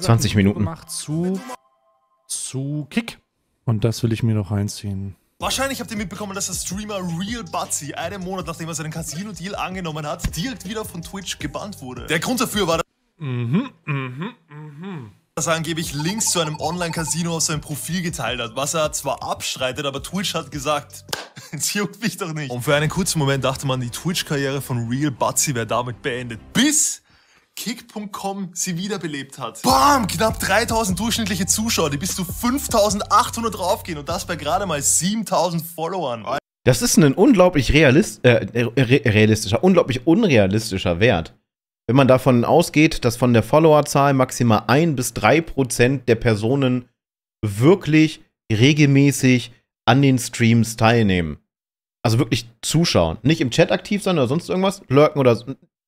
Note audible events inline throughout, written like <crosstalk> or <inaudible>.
20 Minuten gemacht zu, zu Kick. Und das will ich mir noch reinziehen. Wahrscheinlich habt ihr mitbekommen, dass der Streamer Real Butzi einen Monat nachdem er seinen Casino-Deal angenommen hat, direkt wieder von Twitch gebannt wurde. Der Grund dafür war... Mhm, mhm, mhm. mhm das er angeblich Links zu einem Online-Casino auf seinem Profil geteilt hat, was er zwar abstreitet, aber Twitch hat gesagt, es <laughs> juckt mich doch nicht. Und für einen kurzen Moment dachte man, die Twitch-Karriere von Real Butzi wäre damit beendet, bis Kick.com sie wiederbelebt hat. Bam! Knapp 3000 durchschnittliche Zuschauer, die bis zu 5800 draufgehen und das bei gerade mal 7000 Followern. Das ist ein unglaublich realist äh, re realistischer, unglaublich unrealistischer Wert. Wenn man davon ausgeht, dass von der Followerzahl maximal ein bis drei Prozent der Personen wirklich regelmäßig an den Streams teilnehmen. Also wirklich zuschauen. Nicht im Chat aktiv sein oder sonst irgendwas, lurken oder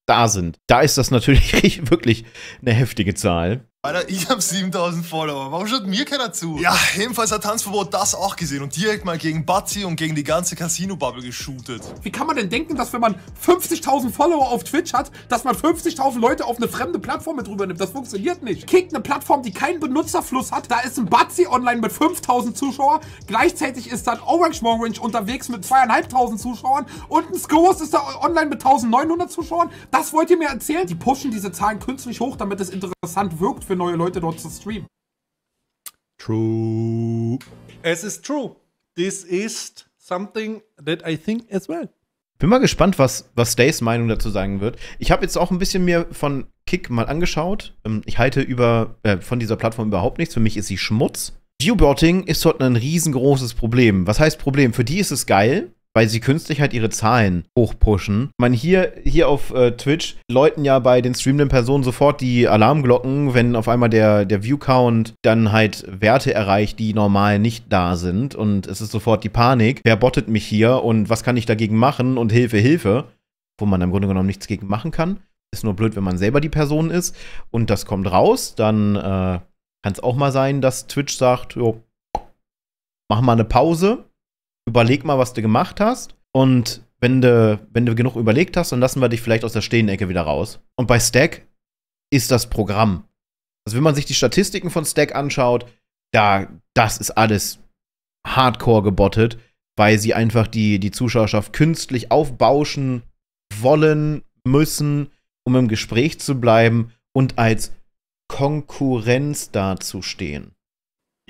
da sind. Da ist das natürlich <laughs> wirklich eine heftige Zahl. Alter, ich habe 7000 Follower. Warum schaut mir keiner zu? Ja, ebenfalls hat Tanzverbot das auch gesehen und direkt mal gegen Batzi und gegen die ganze Casino-Bubble geshootet. Wie kann man denn denken, dass wenn man 50.000 Follower auf Twitch hat, dass man 50.000 Leute auf eine fremde Plattform mit rübernimmt? Das funktioniert nicht. Kickt eine Plattform, die keinen Benutzerfluss hat, da ist ein Batzi online mit 5.000 Zuschauer, gleichzeitig ist dann Orange Morange unterwegs mit 2.500 Zuschauern und ein Skos ist da online mit 1.900 Zuschauern. Das wollt ihr mir erzählen? Die pushen diese Zahlen künstlich hoch, damit es interessant wirkt für neue Leute dort zu streamen. True. Es ist true. This is something that I think as well. Bin mal gespannt, was, was Stays Meinung dazu sagen wird. Ich habe jetzt auch ein bisschen mir von Kick mal angeschaut. Ähm, ich halte über, äh, von dieser Plattform überhaupt nichts. Für mich ist sie Schmutz. Geoboting ist dort ein riesengroßes Problem. Was heißt Problem? Für die ist es geil, weil sie künstlich halt ihre Zahlen hochpushen. Man hier, hier auf äh, Twitch läuten ja bei den streamenden Personen sofort die Alarmglocken, wenn auf einmal der, der view dann halt Werte erreicht, die normal nicht da sind. Und es ist sofort die Panik, wer bottet mich hier und was kann ich dagegen machen und Hilfe, Hilfe. Wo man im Grunde genommen nichts gegen machen kann. Ist nur blöd, wenn man selber die Person ist und das kommt raus, dann äh, kann es auch mal sein, dass Twitch sagt, jo, mach mal eine Pause, überleg mal, was du gemacht hast. Und wenn du, wenn du genug überlegt hast, dann lassen wir dich vielleicht aus der Stehenecke wieder raus. Und bei Stack ist das Programm. Also wenn man sich die Statistiken von Stack anschaut, da, das ist alles hardcore gebottet, weil sie einfach die, die Zuschauerschaft künstlich aufbauschen wollen, müssen, um im Gespräch zu bleiben und als Konkurrenz dazustehen.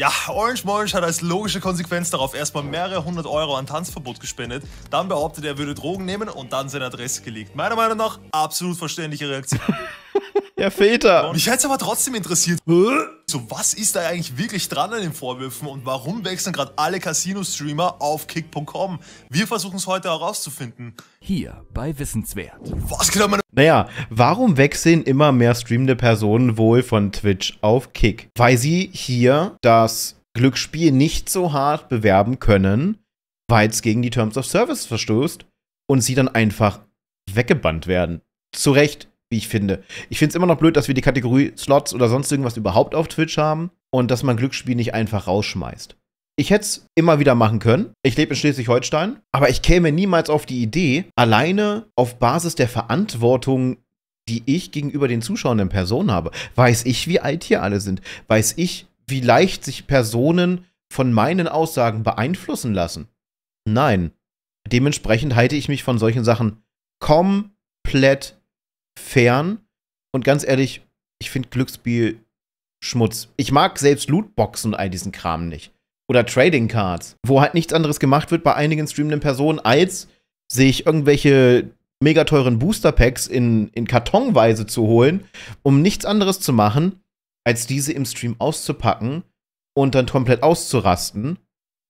Ja, Orange Morange hat als logische Konsequenz darauf erstmal mehrere hundert Euro an Tanzverbot gespendet, dann behauptet er würde Drogen nehmen und dann seine Adresse gelegt. Meiner Meinung nach absolut verständliche Reaktion. <laughs> Ja, Väter. Mich hätte es aber trotzdem interessiert. So, was ist da eigentlich wirklich dran an den Vorwürfen und warum wechseln gerade alle Casino-Streamer auf kick.com? Wir versuchen es heute herauszufinden. Hier bei Wissenswert. Was genau, meine Naja, warum wechseln immer mehr streamende Personen wohl von Twitch auf Kick? Weil sie hier das Glücksspiel nicht so hart bewerben können, weil es gegen die Terms of Service verstößt und sie dann einfach weggebannt werden. Zu Recht, wie ich finde. Ich finde es immer noch blöd, dass wir die Kategorie Slots oder sonst irgendwas überhaupt auf Twitch haben und dass man Glücksspiel nicht einfach rausschmeißt. Ich hätte es immer wieder machen können. Ich lebe in Schleswig-Holstein, aber ich käme niemals auf die Idee, alleine auf Basis der Verantwortung, die ich gegenüber den zuschauenden Personen habe. Weiß ich, wie alt hier alle sind? Weiß ich, wie leicht sich Personen von meinen Aussagen beeinflussen lassen? Nein. Dementsprechend halte ich mich von solchen Sachen komplett fern. Und ganz ehrlich, ich finde Glücksspiel Schmutz. Ich mag selbst Lootboxen und all diesen Kram nicht. Oder Trading Cards, wo halt nichts anderes gemacht wird bei einigen streamenden Personen, als sich irgendwelche mega teuren Booster Packs in, in Kartonweise zu holen, um nichts anderes zu machen, als diese im Stream auszupacken und dann komplett auszurasten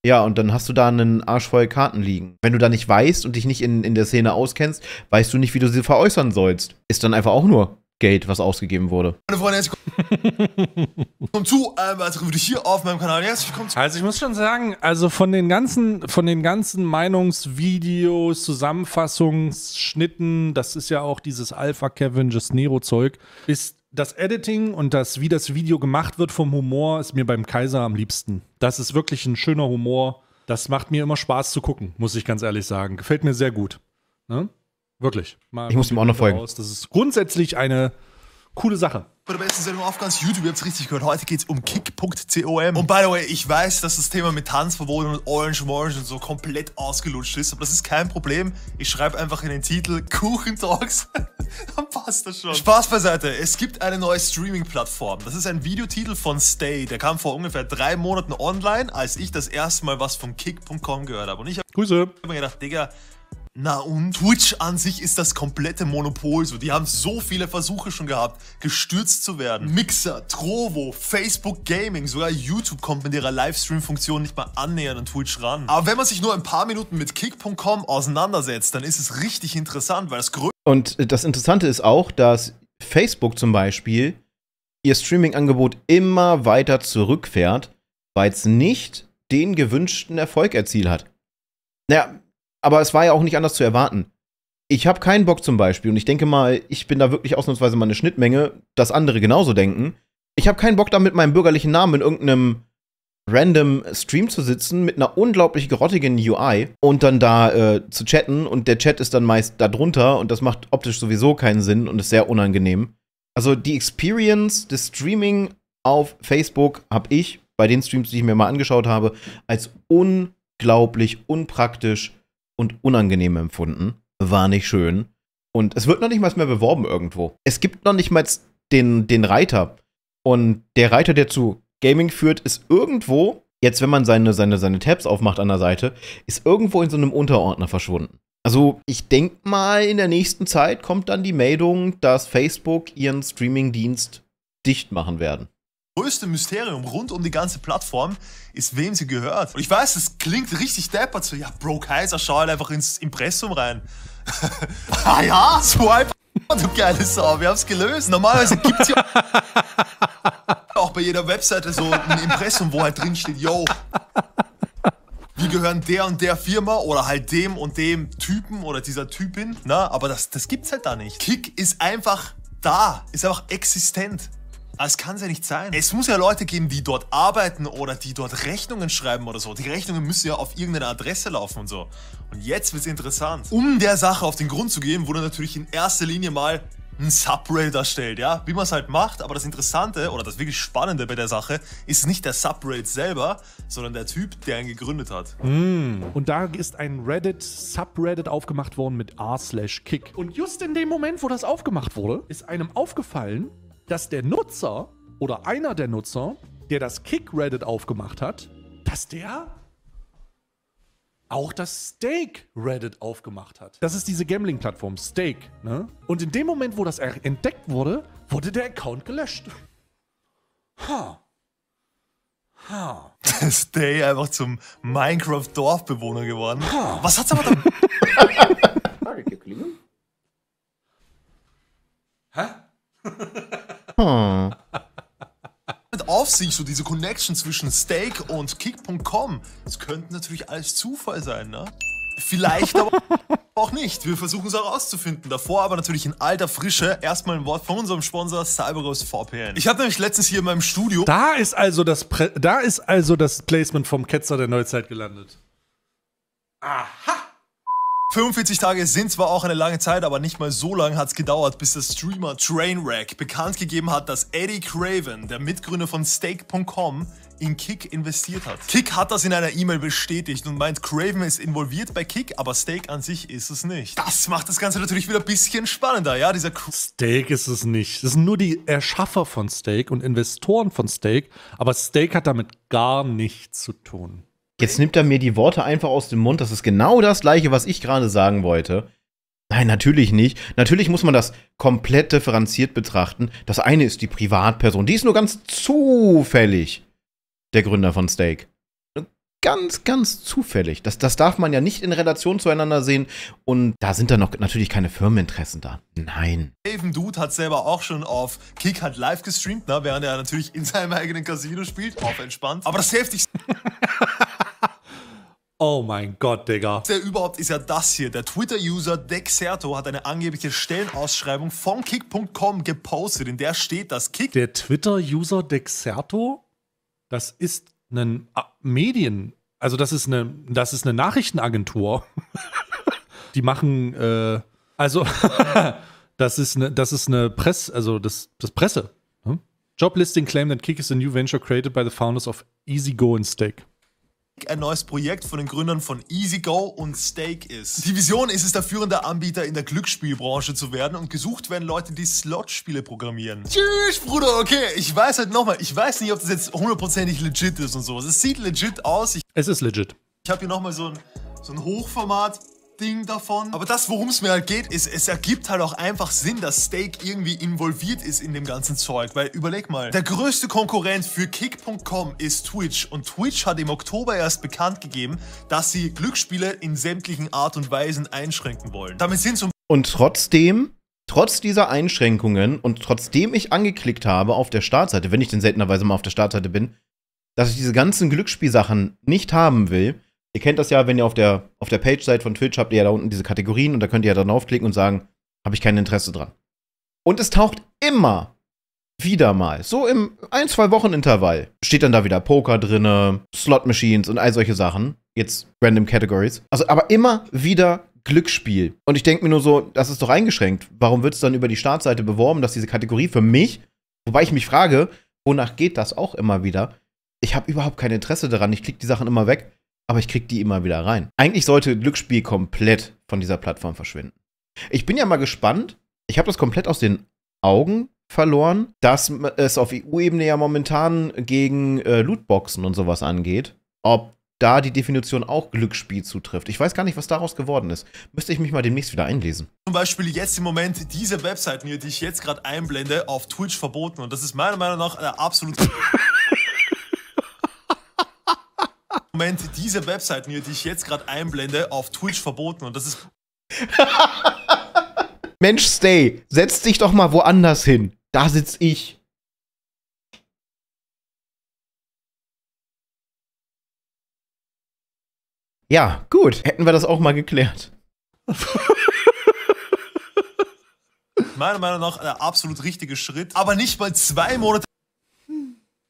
ja, und dann hast du da einen Arsch voll Karten liegen. Wenn du da nicht weißt und dich nicht in, in der Szene auskennst, weißt du nicht, wie du sie veräußern sollst. Ist dann einfach auch nur Geld, was ausgegeben wurde. Meine Freunde, herzlich willkommen <laughs> zu einem weiteren Video hier auf meinem Kanal. Herzlich willkommen zu Also ich muss schon sagen, also von den ganzen, von den ganzen Meinungsvideos, Zusammenfassungsschnitten, das ist ja auch dieses Alpha Kevin Just Nero Zeug, ist das Editing und das, wie das Video gemacht wird vom Humor, ist mir beim Kaiser am liebsten. Das ist wirklich ein schöner Humor. Das macht mir immer Spaß zu gucken, muss ich ganz ehrlich sagen. Gefällt mir sehr gut. Ne? Wirklich. Mal ich muss ihm auch noch folgen. Raus. Das ist grundsätzlich eine coole Sache bei der besten Sendung auf ganz YouTube. Ihr habt es richtig gehört. Heute geht es um kick.com. Und by the way, ich weiß, dass das Thema mit Tanzverbot und Orange Orange und so komplett ausgelutscht ist, aber das ist kein Problem. Ich schreibe einfach in den Titel Kuchentalks. <laughs> Dann passt das schon. Spaß beiseite. Es gibt eine neue Streaming-Plattform. Das ist ein Videotitel von Stay. Der kam vor ungefähr drei Monaten online, als ich das erste Mal was von kick.com gehört habe. Und ich habe mir gedacht, Digga, na und? Twitch an sich ist das komplette Monopol so. Die haben so viele Versuche schon gehabt, gestürzt zu werden. Mixer, Trovo, Facebook Gaming, sogar YouTube kommt mit ihrer Livestream-Funktion nicht mal annähernd an Twitch ran. Aber wenn man sich nur ein paar Minuten mit kick.com auseinandersetzt, dann ist es richtig interessant, weil das größte... Und das Interessante ist auch, dass Facebook zum Beispiel ihr Streaming-Angebot immer weiter zurückfährt, weil es nicht den gewünschten Erfolg erzielt hat. Naja, aber es war ja auch nicht anders zu erwarten. Ich habe keinen Bock zum Beispiel, und ich denke mal, ich bin da wirklich ausnahmsweise mal eine Schnittmenge, dass andere genauso denken. Ich habe keinen Bock, da mit meinem bürgerlichen Namen in irgendeinem random Stream zu sitzen mit einer unglaublich grottigen UI und dann da äh, zu chatten und der Chat ist dann meist da drunter und das macht optisch sowieso keinen Sinn und ist sehr unangenehm. Also die Experience des Streaming auf Facebook habe ich bei den Streams, die ich mir mal angeschaut habe, als unglaublich unpraktisch, und unangenehm empfunden. War nicht schön. Und es wird noch nicht mal mehr beworben irgendwo. Es gibt noch nicht mal den, den Reiter. Und der Reiter, der zu Gaming führt, ist irgendwo, jetzt wenn man seine, seine, seine Tabs aufmacht an der Seite, ist irgendwo in so einem Unterordner verschwunden. Also ich denke mal, in der nächsten Zeit kommt dann die Meldung, dass Facebook ihren Streamingdienst dicht machen werden größte Mysterium rund um die ganze Plattform ist, wem sie gehört. Und ich weiß, es klingt richtig deppert, so, ja, Bro Kaiser, schau halt einfach ins Impressum rein. <laughs> ah ja, swipe, <laughs> du geile Sau, wir haben es gelöst. Normalerweise gibt es ja <laughs> auch bei jeder Webseite so ein Impressum, wo halt drin steht, yo, wir gehören der und der Firma oder halt dem und dem Typen oder dieser Typin, ne? Aber das, das es halt da nicht. Kick ist einfach da, ist einfach existent. Ah, es kann ja nicht sein. Es muss ja Leute geben, die dort arbeiten oder die dort Rechnungen schreiben oder so. Die Rechnungen müssen ja auf irgendeine Adresse laufen und so. Und jetzt wird es interessant. Um der Sache auf den Grund zu gehen, wurde natürlich in erster Linie mal ein Subreddit erstellt, ja, wie man es halt macht, aber das Interessante oder das wirklich Spannende bei der Sache ist nicht der Subreddit selber, sondern der Typ, der ihn gegründet hat. Mm. Und da ist ein Reddit-Subreddit aufgemacht worden mit r/kick. slash Und just in dem Moment, wo das aufgemacht wurde, ist einem aufgefallen, dass der Nutzer oder einer der Nutzer, der das Kick-Reddit aufgemacht hat, dass der auch das steak Reddit aufgemacht hat. Das ist diese Gambling-Plattform, Steak. Ne? Und in dem Moment, wo das entdeckt wurde, wurde der Account gelöscht. Ha. Ha. <laughs> Stay einfach zum Minecraft-Dorfbewohner geworden. Ha. Was hat's aber da? Frage Hä? <laughs> Hm. auf sich, so diese Connection zwischen Steak und Kick.com. Das könnte natürlich alles Zufall sein, ne? Vielleicht aber <laughs> auch nicht. Wir versuchen es herauszufinden. Davor aber natürlich in alter Frische erstmal ein Wort von unserem Sponsor Cyberos VPN. Ich habe nämlich letztens hier in meinem Studio. Da ist also das, da ist also das Placement vom Ketzer der Neuzeit gelandet. Aha! 45 Tage sind zwar auch eine lange Zeit, aber nicht mal so lange hat es gedauert, bis der Streamer Trainwreck bekannt gegeben hat, dass Eddie Craven, der Mitgründer von Stake.com, in Kick investiert hat. Kick hat das in einer E-Mail bestätigt und meint, Craven ist involviert bei Kick, aber Stake an sich ist es nicht. Das macht das Ganze natürlich wieder ein bisschen spannender, ja? Dieser Cr Stake ist es nicht. Das sind nur die Erschaffer von Stake und Investoren von Stake, aber Stake hat damit gar nichts zu tun. Jetzt nimmt er mir die Worte einfach aus dem Mund. Das ist genau das gleiche, was ich gerade sagen wollte. Nein, natürlich nicht. Natürlich muss man das komplett differenziert betrachten. Das eine ist die Privatperson. Die ist nur ganz zufällig der Gründer von Steak. Ganz, ganz zufällig. Das, das darf man ja nicht in Relation zueinander sehen. Und da sind dann noch natürlich keine Firmeninteressen da. Nein. Haven Dude hat selber auch schon auf Kick halt live gestreamt, ne? während er natürlich in seinem eigenen Casino spielt. Auf entspannt. Aber das hilft nicht. <laughs> Oh mein Gott, Digga. Der überhaupt ist ja das hier. Der Twitter-User Dexerto hat eine angebliche Stellenausschreibung von kick.com gepostet, in der steht, dass Kick. Der Twitter-User Dexerto, das ist ein ah, Medien, also das ist eine, das ist eine Nachrichtenagentur. <laughs> Die machen, äh, also <laughs> das ist eine, das ist eine Presse, also das, das Presse. Hm? Ne? Job claim that Kick is a new venture created by the founders of EasyGo and Stake ein neues Projekt von den Gründern von EasyGo und Stake ist. Die Vision ist es, der führende Anbieter in der Glücksspielbranche zu werden und gesucht werden Leute, die Slotspiele programmieren. Tschüss, Bruder, okay, ich weiß halt nochmal, ich weiß nicht, ob das jetzt hundertprozentig legit ist und sowas. Es sieht legit aus. Ich es ist legit. Ich habe hier nochmal so ein, so ein Hochformat Ding davon. Aber das, worum es mir halt geht, ist, es ergibt halt auch einfach Sinn, dass Steak irgendwie involviert ist in dem ganzen Zeug. Weil überleg mal, der größte Konkurrent für Kick.com ist Twitch. Und Twitch hat im Oktober erst bekannt gegeben, dass sie Glücksspiele in sämtlichen Art und Weisen einschränken wollen. Damit sind so Und trotzdem trotz dieser Einschränkungen und trotzdem ich angeklickt habe auf der Startseite, wenn ich denn seltenerweise mal auf der Startseite bin, dass ich diese ganzen Glücksspielsachen nicht haben will, Ihr kennt das ja, wenn ihr auf der, auf der Page seid von Twitch, habt ihr ja da unten diese Kategorien und da könnt ihr ja dann aufklicken und sagen, habe ich kein Interesse dran. Und es taucht immer wieder mal, so im ein, zwei Wochen Intervall, steht dann da wieder Poker drinne, Slot Machines und all solche Sachen. Jetzt random Categories. Also aber immer wieder Glücksspiel. Und ich denke mir nur so, das ist doch eingeschränkt. Warum wird es dann über die Startseite beworben, dass diese Kategorie für mich, wobei ich mich frage, wonach geht das auch immer wieder? Ich habe überhaupt kein Interesse daran. Ich klicke die Sachen immer weg aber ich kriege die immer wieder rein. Eigentlich sollte Glücksspiel komplett von dieser Plattform verschwinden. Ich bin ja mal gespannt. Ich habe das komplett aus den Augen verloren, dass es auf EU-Ebene ja momentan gegen äh, Lootboxen und sowas angeht. Ob da die Definition auch Glücksspiel zutrifft. Ich weiß gar nicht, was daraus geworden ist. Müsste ich mich mal demnächst wieder einlesen. Zum Beispiel jetzt im Moment diese Webseiten hier, die ich jetzt gerade einblende, auf Twitch verboten. Und das ist meiner Meinung nach eine absolute... <laughs> Moment, diese Webseiten hier, die ich jetzt gerade einblende, auf Twitch verboten und das ist. <laughs> Mensch, Stay, setz dich doch mal woanders hin. Da sitz ich. Ja, gut. Hätten wir das auch mal geklärt. Meiner Meinung nach der äh, absolut richtige Schritt. Aber nicht mal zwei Monate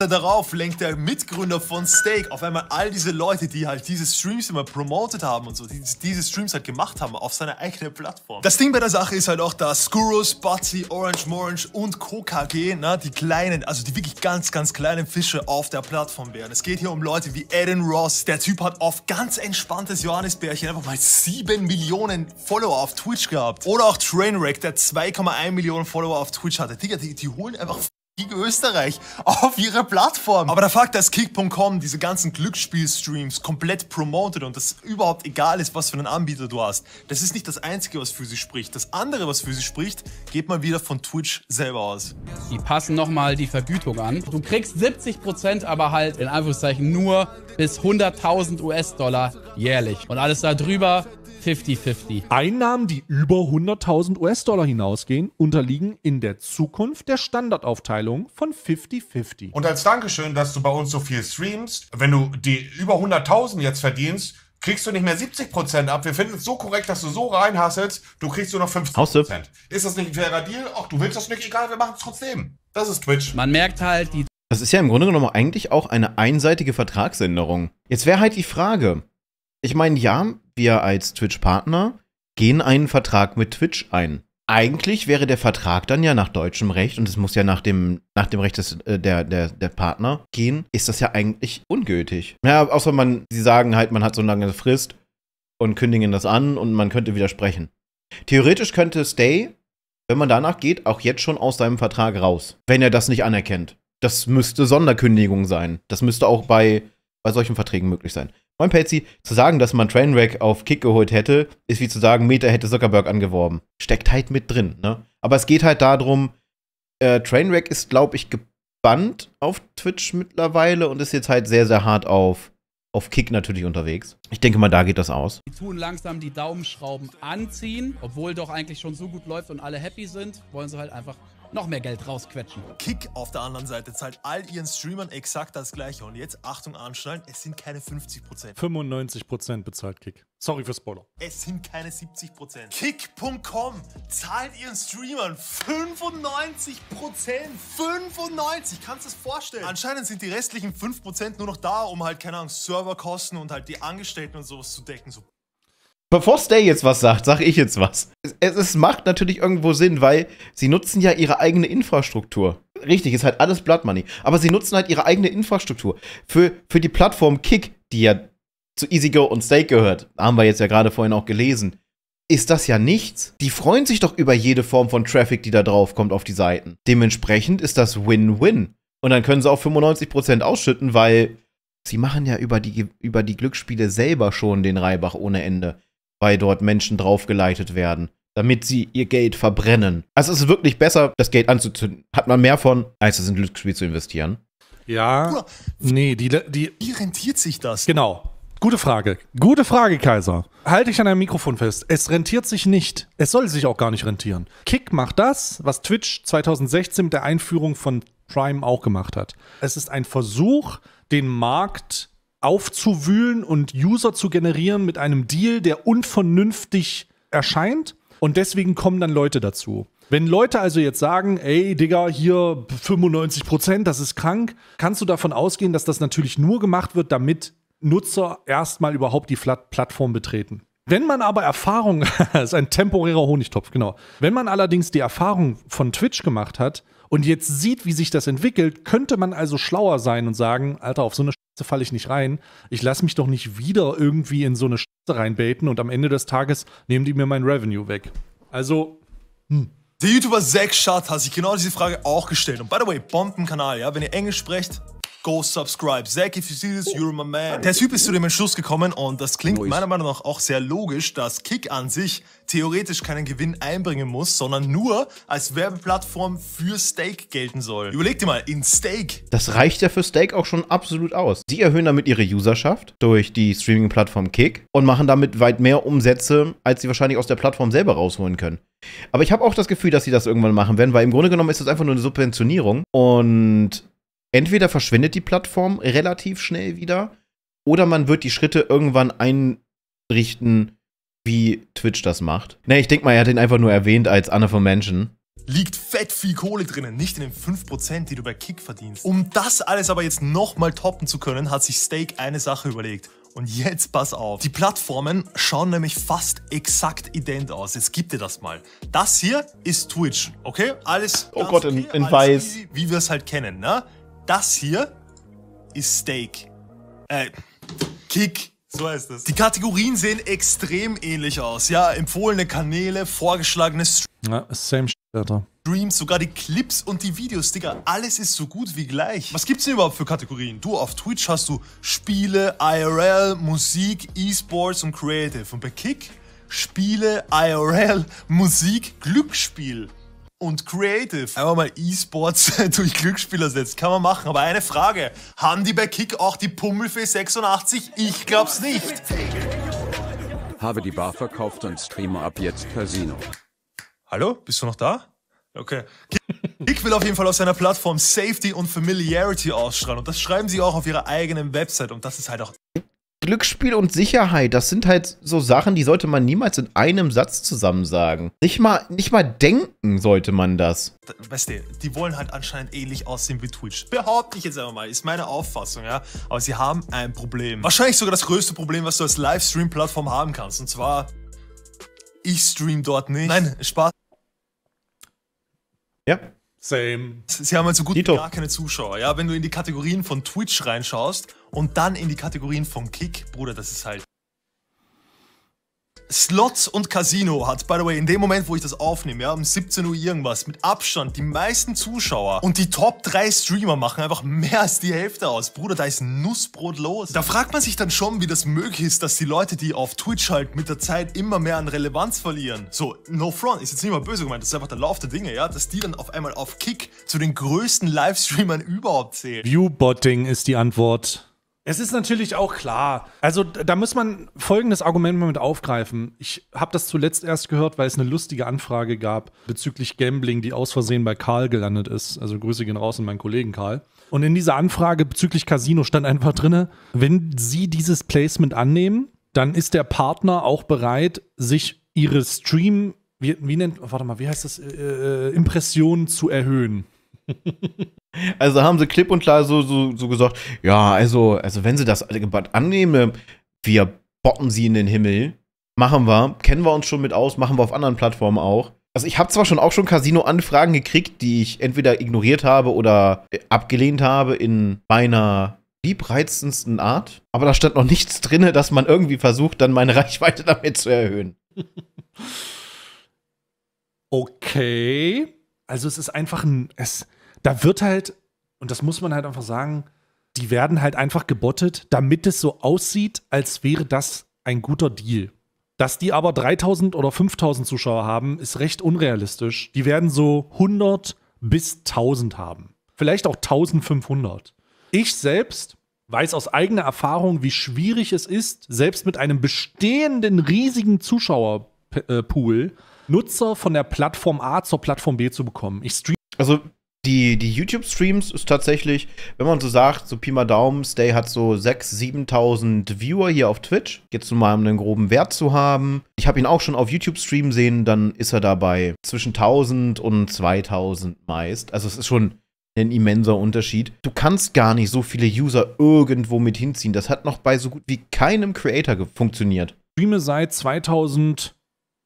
Darauf lenkt der Mitgründer von Stake auf einmal all diese Leute, die halt diese Streams immer promotet haben und so, die diese Streams halt gemacht haben, auf seine eigene Plattform. Das Ding bei der Sache ist halt auch, dass Skuros, Butsy, Orange Morange und KKG, na, die kleinen, also die wirklich ganz, ganz kleinen Fische auf der Plattform wären. Es geht hier um Leute wie Eden Ross. Der Typ hat auf ganz entspanntes Johannisbärchen einfach mal 7 Millionen Follower auf Twitch gehabt. Oder auch Trainwreck, der 2,1 Millionen Follower auf Twitch hatte. Digga, die, die holen einfach Kick Österreich <laughs> auf ihre Plattform. Aber der Fakt, dass Kick.com diese ganzen Glücksspielstreams komplett promotet und das überhaupt egal ist, was für einen Anbieter du hast, das ist nicht das Einzige, was für sie spricht. Das andere, was für sie spricht, geht mal wieder von Twitch selber aus. Die passen nochmal die Vergütung an. Du kriegst 70%, aber halt in Anführungszeichen nur bis 100.000 US-Dollar jährlich. Und alles darüber 50-50. Einnahmen, die über 100.000 US-Dollar hinausgehen, unterliegen in der Zukunft der Standardaufteilung von 50-50. Und als Dankeschön, dass du bei uns so viel streamst, wenn du die über 100.000 jetzt verdienst, kriegst du nicht mehr 70% ab. Wir finden es so korrekt, dass du so reinhasselst, du kriegst nur noch 50%. Ist das nicht ein fairer Deal? Ach, du willst das nicht? Egal, wir machen es trotzdem. Das ist Twitch. Man merkt halt, die das ist ja im Grunde genommen eigentlich auch eine einseitige Vertragsänderung. Jetzt wäre halt die Frage, ich meine, ja, wir als Twitch-Partner gehen einen Vertrag mit Twitch ein. Eigentlich wäre der Vertrag dann ja nach deutschem Recht und es muss ja nach dem, nach dem Recht des, äh, der, der, der Partner gehen, ist das ja eigentlich ungültig. Ja, außer man, sie sagen halt, man hat so eine lange Frist und kündigen das an und man könnte widersprechen. Theoretisch könnte Stay, wenn man danach geht, auch jetzt schon aus seinem Vertrag raus, wenn er das nicht anerkennt. Das müsste Sonderkündigung sein. Das müsste auch bei, bei solchen Verträgen möglich sein. Moin Patsy, zu sagen, dass man Trainwreck auf Kick geholt hätte, ist wie zu sagen, Meta hätte Zuckerberg angeworben. Steckt halt mit drin, ne? Aber es geht halt darum, äh, Trainwreck ist, glaube ich, gebannt auf Twitch mittlerweile und ist jetzt halt sehr, sehr hart auf, auf Kick natürlich unterwegs. Ich denke mal, da geht das aus. Die tun langsam die Daumenschrauben anziehen, obwohl doch eigentlich schon so gut läuft und alle happy sind, wollen sie halt einfach noch mehr Geld rausquetschen. Kick auf der anderen Seite zahlt all ihren Streamern exakt das gleiche. Und jetzt Achtung anschnallen, es sind keine 50%. 95% bezahlt Kick. Sorry für Spoiler. Es sind keine 70%. Kick.com zahlt ihren Streamern 95%. 95! Kannst du das vorstellen? Anscheinend sind die restlichen 5% nur noch da, um halt, keine Ahnung, Serverkosten und halt die Angestellten und sowas zu decken. So Bevor Stay jetzt was sagt, sag ich jetzt was. Es, es, macht natürlich irgendwo Sinn, weil sie nutzen ja ihre eigene Infrastruktur. Richtig, ist halt alles Blood Money. Aber sie nutzen halt ihre eigene Infrastruktur. Für, für die Plattform Kick, die ja zu EasyGo und Stake gehört, haben wir jetzt ja gerade vorhin auch gelesen, ist das ja nichts. Die freuen sich doch über jede Form von Traffic, die da drauf kommt auf die Seiten. Dementsprechend ist das Win-Win. Und dann können sie auch 95% ausschütten, weil sie machen ja über die, über die Glücksspiele selber schon den Reibach ohne Ende weil dort Menschen draufgeleitet werden, damit sie ihr Geld verbrennen. Also es ist wirklich besser, das Geld anzuzünden. Hat man mehr von, als es in Glücksspiel zu investieren. Ja. Nee, die, die. Wie rentiert sich das? Genau. Gute Frage. Gute Frage, Kaiser. Halte ich an deinem Mikrofon fest. Es rentiert sich nicht. Es soll sich auch gar nicht rentieren. Kick macht das, was Twitch 2016 mit der Einführung von Prime auch gemacht hat. Es ist ein Versuch, den Markt aufzuwühlen und User zu generieren mit einem Deal, der unvernünftig erscheint. Und deswegen kommen dann Leute dazu. Wenn Leute also jetzt sagen, ey, Digga, hier 95 Prozent, das ist krank, kannst du davon ausgehen, dass das natürlich nur gemacht wird, damit Nutzer erstmal überhaupt die Plattform betreten. Wenn man aber Erfahrung, <laughs> ist ein temporärer Honigtopf, genau. Wenn man allerdings die Erfahrung von Twitch gemacht hat und jetzt sieht, wie sich das entwickelt, könnte man also schlauer sein und sagen, Alter, auf so eine falle ich nicht rein. Ich lasse mich doch nicht wieder irgendwie in so eine Scheiße reinbaiten und am Ende des Tages nehmen die mir mein Revenue weg. Also, hm. Der YouTuber Zack Schad hat sich genau diese Frage auch gestellt. Und by the way, Bombenkanal, ja, wenn ihr Englisch sprecht, Go subscribe. Zack, if you see this, you're my man. Der Typ ist zu dem Entschluss gekommen und das klingt meiner Meinung nach auch sehr logisch, dass Kick an sich theoretisch keinen Gewinn einbringen muss, sondern nur als Werbeplattform für Steak gelten soll. Überleg dir mal, in Steak. Das reicht ja für Steak auch schon absolut aus. Sie erhöhen damit ihre Userschaft durch die Streaming-Plattform Kick und machen damit weit mehr Umsätze, als sie wahrscheinlich aus der Plattform selber rausholen können. Aber ich habe auch das Gefühl, dass sie das irgendwann machen werden, weil im Grunde genommen ist das einfach nur eine Subventionierung und entweder verschwindet die Plattform relativ schnell wieder oder man wird die Schritte irgendwann einrichten, wie Twitch das macht. Ne, ich denke mal, er hat ihn einfach nur erwähnt als Anna von Menschen liegt fett viel Kohle drinnen, nicht in den 5%, die du bei Kick verdienst. Um das alles aber jetzt nochmal toppen zu können, hat sich Stake eine Sache überlegt. Und jetzt pass auf. Die Plattformen schauen nämlich fast exakt ident aus. Jetzt gib dir das mal. Das hier ist Twitch, okay? Alles. Oh Gott, okay, in, in weiß. Wie, wie wir es halt kennen, ne? Das hier ist Steak. Äh, Kick. So heißt es. Die Kategorien sehen extrem ähnlich aus. Ja, empfohlene Kanäle, vorgeschlagene Streams. Ja, same shit, Alter. Streams, sogar die Clips und die Videos, Digga. Alles ist so gut wie gleich. Was gibt's denn überhaupt für Kategorien? Du, auf Twitch hast du Spiele, IRL, Musik, E-Sports und Creative. Und bei Kick Spiele, IRL, Musik, Glücksspiel und Creative. Einmal mal E-Sports <laughs> durch Glücksspieler ersetzt. Kann man machen. Aber eine Frage. Haben die bei Kick auch die Pummelfee 86? Ich glaub's nicht. Habe die Bar verkauft und streame ab jetzt Casino. Hallo? Bist du noch da? Okay. Kick will auf jeden Fall auf seiner Plattform Safety und Familiarity ausstrahlen. Und das schreiben sie auch auf ihrer eigenen Website. Und das ist halt auch Glücksspiel und Sicherheit, das sind halt so Sachen, die sollte man niemals in einem Satz zusammen sagen. Nicht mal, nicht mal denken sollte man das. Weißt du, die wollen halt anscheinend ähnlich aussehen wie Twitch. Behaupte ich jetzt einfach mal, ist meine Auffassung, ja. Aber sie haben ein Problem. Wahrscheinlich sogar das größte Problem, was du als Livestream-Plattform haben kannst. Und zwar, ich stream dort nicht. Nein, Spaß. Ja, Same. Sie haben halt so gut Dito. wie gar keine Zuschauer. Ja, wenn du in die Kategorien von Twitch reinschaust und dann in die Kategorien von Kick, Bruder, das ist halt Slots und Casino hat, by the way, in dem Moment, wo ich das aufnehme, ja, um 17 Uhr irgendwas, mit Abstand die meisten Zuschauer und die Top 3 Streamer machen einfach mehr als die Hälfte aus. Bruder, da ist Nussbrot los. Da fragt man sich dann schon, wie das möglich ist, dass die Leute, die auf Twitch halt mit der Zeit immer mehr an Relevanz verlieren, so, no front, ist jetzt nicht mal böse gemeint, das ist einfach der Lauf der Dinge, ja, dass die dann auf einmal auf Kick zu den größten Livestreamern <laughs> überhaupt zählen. Viewbotting ist die Antwort. Es ist natürlich auch klar. Also da muss man folgendes Argument mal mit aufgreifen. Ich habe das zuletzt erst gehört, weil es eine lustige Anfrage gab bezüglich Gambling, die aus Versehen bei Karl gelandet ist. Also Grüße gehen raus an meinen Kollegen Karl. Und in dieser Anfrage bezüglich Casino stand einfach drinne, wenn Sie dieses Placement annehmen, dann ist der Partner auch bereit, sich Ihre Stream, wie, wie nennt, warte mal, wie heißt das, äh, äh Impressionen zu erhöhen. <laughs> Also haben sie klipp und klar so, so, so gesagt, ja, also, also wenn sie das annehmen, wir boppen sie in den Himmel. Machen wir, kennen wir uns schon mit aus, machen wir auf anderen Plattformen auch. Also ich habe zwar schon auch schon Casino-Anfragen gekriegt, die ich entweder ignoriert habe oder äh, abgelehnt habe in meiner liebreizendsten Art, aber da stand noch nichts drin, dass man irgendwie versucht, dann meine <laughs> Reichweite damit zu erhöhen. <laughs> Okay. Also es ist einfach ein. Es, da wird halt, und das muss man halt einfach sagen, die werden halt einfach gebottet, damit es so aussieht, als wäre das ein guter Deal. Dass die aber 3000 oder 5000 Zuschauer haben, ist recht unrealistisch. Die werden so 100 bis 1000 haben. Vielleicht auch 1500. Ich selbst weiß aus eigener Erfahrung, wie schwierig es ist, selbst mit einem bestehenden riesigen Zuschauerpool Nutzer von der Plattform A zur Plattform B zu bekommen. Ich stream also die, die YouTube-Streams ist tatsächlich, wenn man so sagt, so Pi mal Daumen, Stay hat so 6.000, 7.000 Viewer hier auf Twitch. Jetzt nur mal, um einen groben Wert zu haben. Ich habe ihn auch schon auf YouTube stream sehen, dann ist er dabei zwischen 1.000 und 2.000 meist. Also es ist schon ein immenser Unterschied. Du kannst gar nicht so viele User irgendwo mit hinziehen. Das hat noch bei so gut wie keinem Creator funktioniert. Streame seit 2000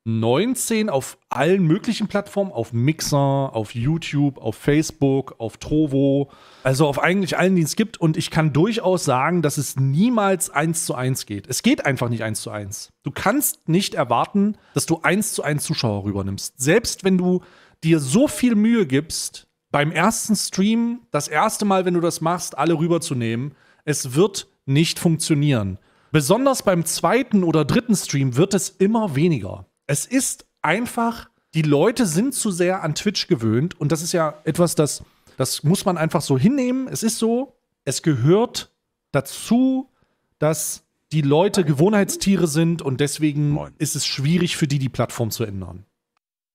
19 auf allen möglichen Plattformen, auf Mixer, auf YouTube, auf Facebook, auf Trovo, also auf eigentlich allen, die es gibt. Und ich kann durchaus sagen, dass es niemals eins zu eins geht. Es geht einfach nicht eins zu eins. Du kannst nicht erwarten, dass du eins zu eins Zuschauer rübernimmst. Selbst wenn du dir so viel Mühe gibst, beim ersten Stream, das erste Mal, wenn du das machst, alle rüberzunehmen, es wird nicht funktionieren. Besonders beim zweiten oder dritten Stream wird es immer weniger. Es ist einfach, die Leute sind zu sehr an Twitch gewöhnt und das ist ja etwas, das, das muss man einfach so hinnehmen. Es ist so, es gehört dazu, dass die Leute Gewohnheitstiere sind und deswegen Moin. ist es schwierig für die, die Plattform zu ändern.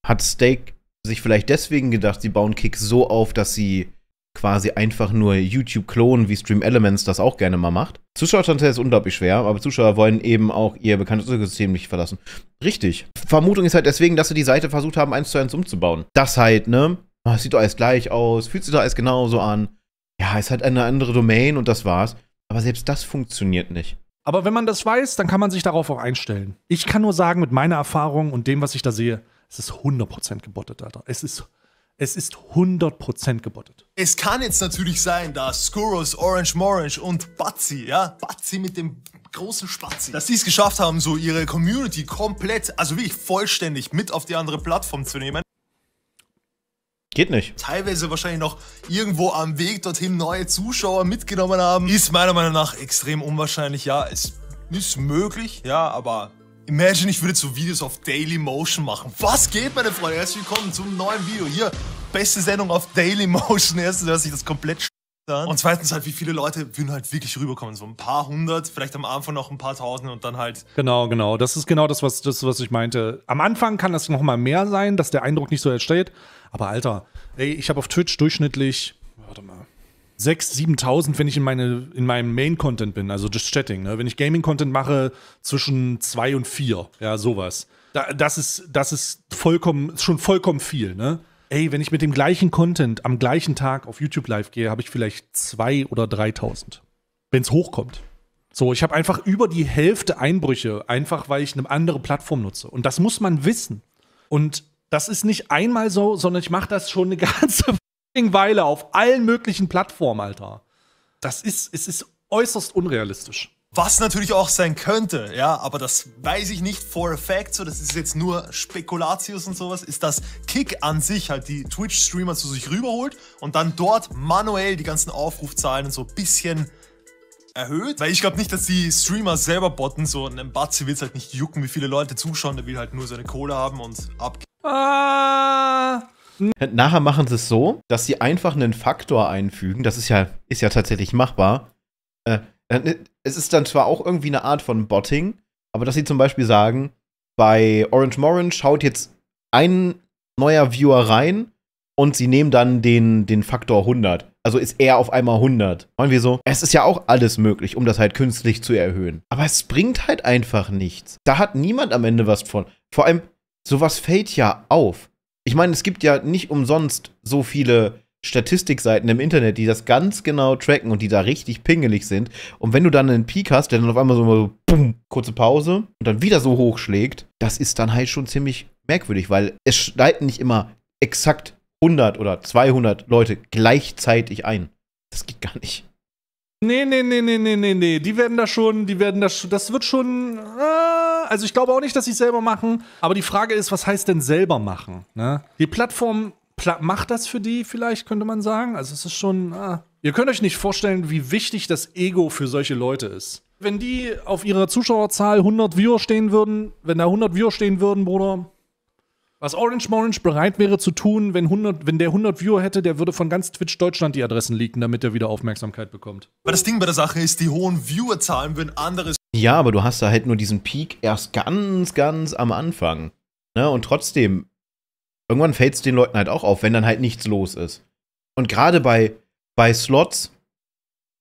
Hat Steak sich vielleicht deswegen gedacht, sie bauen Kick so auf, dass sie quasi einfach nur YouTube klonen, wie Stream Elements das auch gerne mal macht. Zuschauertanteil ist unglaublich schwer, aber Zuschauer wollen eben auch ihr bekanntes System nicht verlassen. Richtig. Vermutung ist halt deswegen, dass sie die Seite versucht haben, eins zu eins umzubauen. Das halt, ne? Ah, es sieht doch alles gleich aus, fühlt sich doch alles genauso an. Ja, ist halt eine andere Domain und das war's. Aber selbst das funktioniert nicht. Aber wenn man das weiß, dann kann man sich darauf auch einstellen. Ich kann nur sagen, mit meiner Erfahrung und dem, was ich da sehe, es ist 100% gebottet, Alter. Es ist es ist 100% gebottet. Es kann jetzt natürlich sein, dass Skuros, Orange Morange und Batzi, ja, Batzi mit dem großen Spatzi, dass sie es geschafft haben, so ihre Community komplett, also wirklich vollständig mit auf die andere Plattform zu nehmen. Geht nicht. Teilweise wahrscheinlich noch irgendwo am Weg dorthin neue Zuschauer mitgenommen haben. Ist meiner Meinung nach extrem unwahrscheinlich. Ja, es ist möglich, ja, aber Imagine, ich würde so Videos auf Daily Motion machen. Was geht, meine Freunde? Herzlich willkommen zum neuen Video. Hier, beste Sendung auf Daily Motion. <laughs> Erstens, dass ich das komplett sch Und zweitens halt, wie viele Leute würden halt wirklich rüberkommen? So ein paar hundert, vielleicht am Anfang noch ein paar tausend und dann halt. Genau, genau. Das ist genau das, was, das, was ich meinte. Am Anfang kann das nochmal mehr sein, dass der Eindruck nicht so entsteht. Aber Alter, ey, ich habe auf Twitch durchschnittlich, warte mal, 6.000, 7.000, wenn ich in, meine, in meinem Main-Content bin, also just chatting. Ne? Wenn ich Gaming-Content mache, zwischen 2 und 4, ja, sowas. Da, das ist, das ist vollkommen, schon vollkommen viel, ne? Ey, wenn ich mit dem gleichen Content am gleichen Tag auf YouTube live gehe, habe ich vielleicht 2.000 oder 3.000, wenn es hochkommt. So, ich habe einfach über die Hälfte Einbrüche, einfach weil ich eine andere Plattform nutze. Und das muss man wissen. Und das ist nicht einmal so, sondern ich mache das schon eine <laughs> ganze Weile auf allen möglichen Plattformen, Alter. Das ist, es ist äußerst unrealistisch. Was natürlich auch sein könnte, ja, aber das weiß ich nicht for a fact, so das ist jetzt nur Spekulatius und sowas, ist, dass Kick an sich halt die Twitch-Streamer zu sich rüberholt und dann dort manuell die ganzen Aufrufzahlen so ein bisschen erhöht. Weil ich glaube nicht, dass die Streamer selber botten, so ein Batzi wird es halt nicht jucken, wie viele Leute zuschauen, der will halt nur seine Kohle haben und ab. Ah. Nachher machen sie es so, dass sie einfach einen Faktor einfügen. Das ist ja, ist ja tatsächlich machbar. Äh, äh, es ist dann zwar auch irgendwie eine Art von Botting, aber dass sie zum Beispiel sagen, bei Orange Morange schaut jetzt ein neuer Viewer rein und sie nehmen dann den, den Faktor 100. Also ist er auf einmal 100. Und wir so, es ist ja auch alles möglich, um das halt künstlich zu erhöhen. Aber es bringt halt einfach nichts. Da hat niemand am Ende was von. Vor allem, sowas fällt ja auf. Ich meine, es gibt ja nicht umsonst so viele Statistikseiten im Internet, die das ganz genau tracken und die da richtig pingelig sind. Und wenn du dann einen Peak hast, der dann auf einmal so, so bumm, kurze Pause und dann wieder so hoch schlägt, das ist dann halt schon ziemlich merkwürdig, weil es schneiden nicht immer exakt 100 oder 200 Leute gleichzeitig ein. Das geht gar nicht. Nee, nee, nee, nee, nee, nee, nee. Die werden da schon, die werden da schon, das wird schon. Äh, also ich glaube auch nicht, dass sie es selber machen. Aber die Frage ist, was heißt denn selber machen? Ne? Die Plattform pla macht das für die, vielleicht, könnte man sagen. Also es ist schon. Äh. Ihr könnt euch nicht vorstellen, wie wichtig das Ego für solche Leute ist. Wenn die auf ihrer Zuschauerzahl 100 Viewer stehen würden, wenn da 100 Viewer stehen würden, Bruder, was Orange Morange bereit wäre zu tun, wenn, 100, wenn der 100 Viewer hätte, der würde von ganz Twitch Deutschland die Adressen leaken, damit er wieder Aufmerksamkeit bekommt. Weil das Ding bei der Sache ist, die hohen Viewerzahlen würden anderes. Ja, aber du hast da halt nur diesen Peak erst ganz, ganz am Anfang. Ne? Und trotzdem, irgendwann fällt es den Leuten halt auch auf, wenn dann halt nichts los ist. Und gerade bei, bei Slots,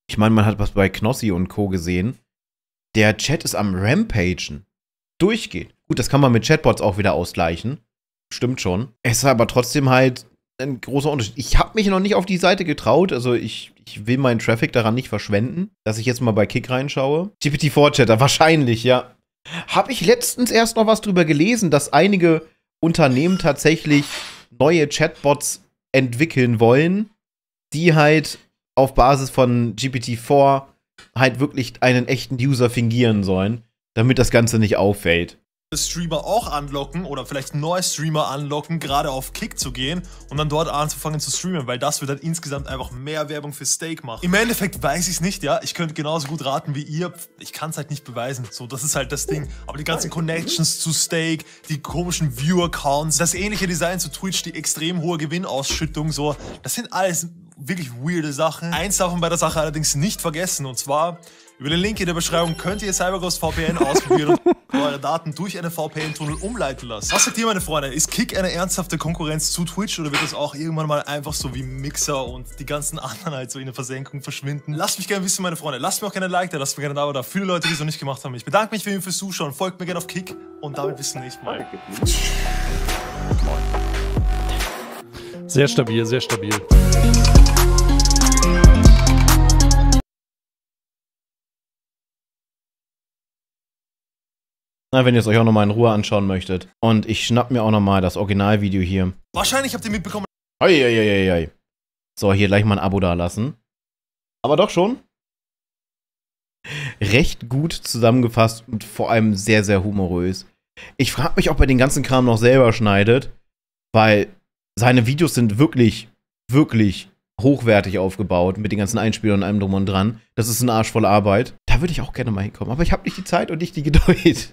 ich meine, man hat was bei Knossi und Co. gesehen, der Chat ist am Rampagen. Durchgehend. Gut, das kann man mit Chatbots auch wieder ausgleichen. Stimmt schon. Es ist aber trotzdem halt ein großer Unterschied. Ich habe mich noch nicht auf die Seite getraut, also ich, ich will meinen Traffic daran nicht verschwenden, dass ich jetzt mal bei Kick reinschaue. GPT-4-Chatter, wahrscheinlich, ja. Habe ich letztens erst noch was drüber gelesen, dass einige Unternehmen tatsächlich neue Chatbots entwickeln wollen, die halt auf Basis von GPT-4 halt wirklich einen echten User fingieren sollen, damit das Ganze nicht auffällt. Streamer auch anlocken oder vielleicht neue Streamer anlocken, gerade auf Kick zu gehen und dann dort anzufangen zu streamen, weil das wird dann insgesamt einfach mehr Werbung für Steak machen. Im Endeffekt weiß ich es nicht, ja. Ich könnte genauso gut raten wie ihr. Ich kann es halt nicht beweisen. So, das ist halt das Ding. Aber die ganzen Connections zu Steak, die komischen Viewer-Counts, das ähnliche Design zu Twitch, die extrem hohe Gewinnausschüttung, so, das sind alles wirklich weirde Sachen. Eins darf man bei der Sache allerdings nicht vergessen und zwar, über den Link in der Beschreibung könnt ihr CyberGhost VPN ausprobieren und <laughs> eure Daten durch einen VPN-Tunnel umleiten lassen. Was sagt ihr, meine Freunde? Ist Kick eine ernsthafte Konkurrenz zu Twitch oder wird es auch irgendwann mal einfach so wie Mixer und die ganzen <laughs> anderen halt so in der Versenkung verschwinden? Lasst mich gerne wissen, meine Freunde. Lasst mir auch gerne ein Like da, lasst mir gerne ein Abo da. Viele Leute, die es noch nicht gemacht haben. Ich bedanke mich für jeden fürs Zuschauen. Folgt mir gerne auf Kick und damit bis zum nächsten Mal. Sehr stabil, sehr stabil. Na, wenn ihr es euch auch nochmal in Ruhe anschauen möchtet. Und ich schnapp mir auch nochmal das Originalvideo hier. Wahrscheinlich habt ihr mitbekommen. Eieieiei. So, hier gleich mal ein Abo dalassen. Aber doch schon. Recht gut zusammengefasst und vor allem sehr, sehr humorös. Ich frag mich, ob er den ganzen Kram noch selber schneidet, weil seine Videos sind wirklich, wirklich hochwertig aufgebaut mit den ganzen Einspielern und allem drum und dran. Das ist eine arschvolle Arbeit. Da würde ich auch gerne mal hinkommen, aber ich habe nicht die Zeit und nicht die Geduld.